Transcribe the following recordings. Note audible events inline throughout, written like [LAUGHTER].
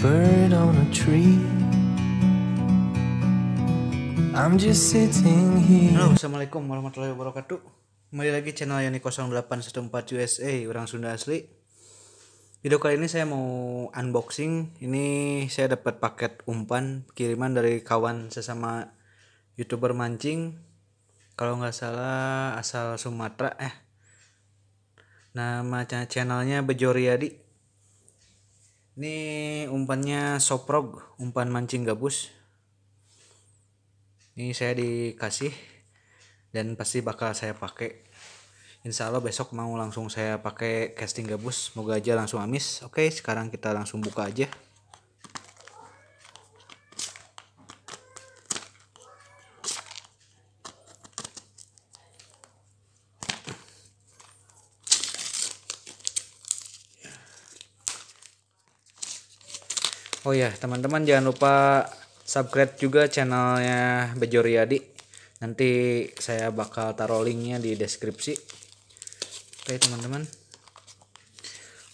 bird on a tree. I'm just sitting here. Halo, assalamualaikum warahmatullahi wabarakatuh. Kembali lagi channel Yani 0814 USA, orang Sunda asli. Video kali ini saya mau unboxing. Ini saya dapat paket umpan kiriman dari kawan sesama youtuber mancing. Kalau nggak salah asal Sumatera eh. Nama channelnya Bejoriadi ini umpannya soprog, umpan mancing gabus. Ini saya dikasih dan pasti bakal saya pakai. Insya Allah besok mau langsung saya pakai casting gabus. Semoga aja langsung amis. Oke, sekarang kita langsung buka aja. oh ya teman-teman jangan lupa subscribe juga channelnya Bejo Riyadi nanti saya bakal taruh linknya di deskripsi oke teman-teman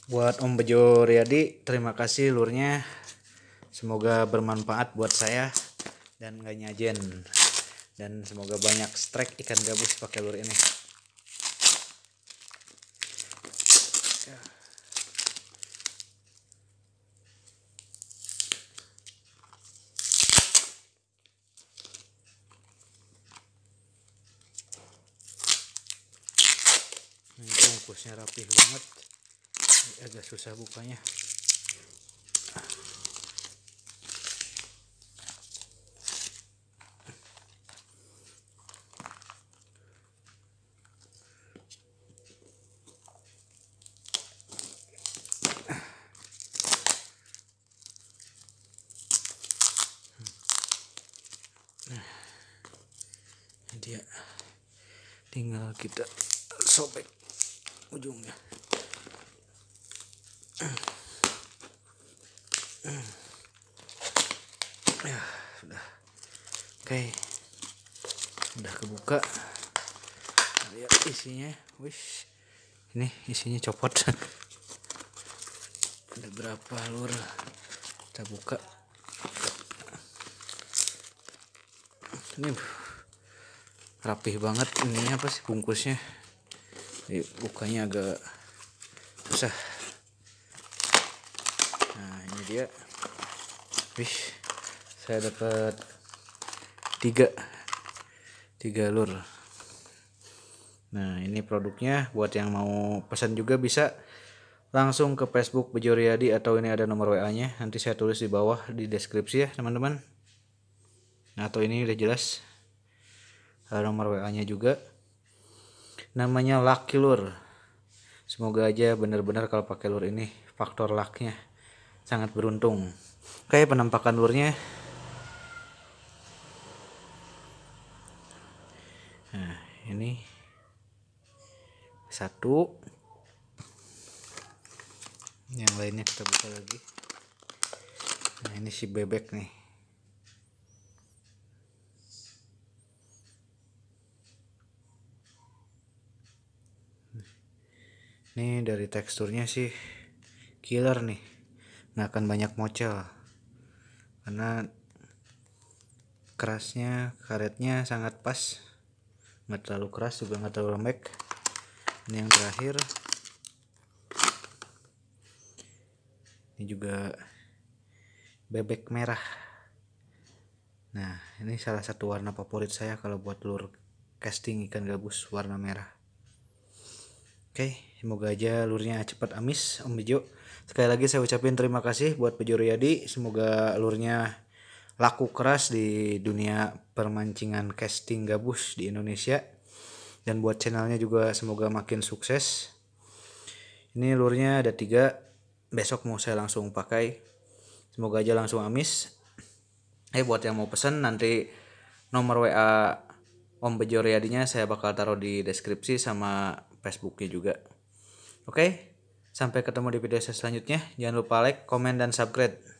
buat Om Bejo Riyadi terima kasih lurnya semoga bermanfaat buat saya dan gak nyajen dan semoga banyak strike ikan gabus pakai lur ini ini bungkusnya rapih banget ini agak susah bukanya nah, dia tinggal kita sobek ujungnya ya sudah oke udah kebuka lihat isinya wish ini isinya copot [LAUGHS] ada berapa lur kita buka ini rapih banget ini apa sih bungkusnya jadi bukanya agak susah nah ini dia wih saya dapat tiga tiga lur nah ini produknya buat yang mau pesan juga bisa langsung ke Facebook Bejo Riyadi atau ini ada nomor WA nya nanti saya tulis di bawah di deskripsi ya teman-teman nah atau ini udah jelas ada nomor WA nya juga namanya laki lur semoga aja bener-bener kalau pakai lur ini faktor lucknya sangat beruntung kayak penampakan lurnya nah ini satu yang lainnya kita buka lagi nah ini si bebek nih Ini dari teksturnya sih killer nih. Nggak akan banyak mocel. Karena kerasnya karetnya sangat pas. Nggak terlalu keras juga nggak terlalu lembek. Ini yang terakhir. Ini juga bebek merah. Nah, ini salah satu warna favorit saya kalau buat telur casting ikan gabus warna merah. Oke, semoga aja lurnya cepat amis Om Bejo. Sekali lagi saya ucapin terima kasih buat Bejo Riyadi. Semoga lurnya laku keras di dunia permancingan casting gabus di Indonesia. Dan buat channelnya juga semoga makin sukses. Ini lurnya ada tiga. Besok mau saya langsung pakai. Semoga aja langsung amis. Eh buat yang mau pesen nanti nomor WA Om Bejo Riyadinya saya bakal taruh di deskripsi sama Facebooknya juga. Oke, sampai ketemu di video saya selanjutnya. Jangan lupa like, komen, dan subscribe.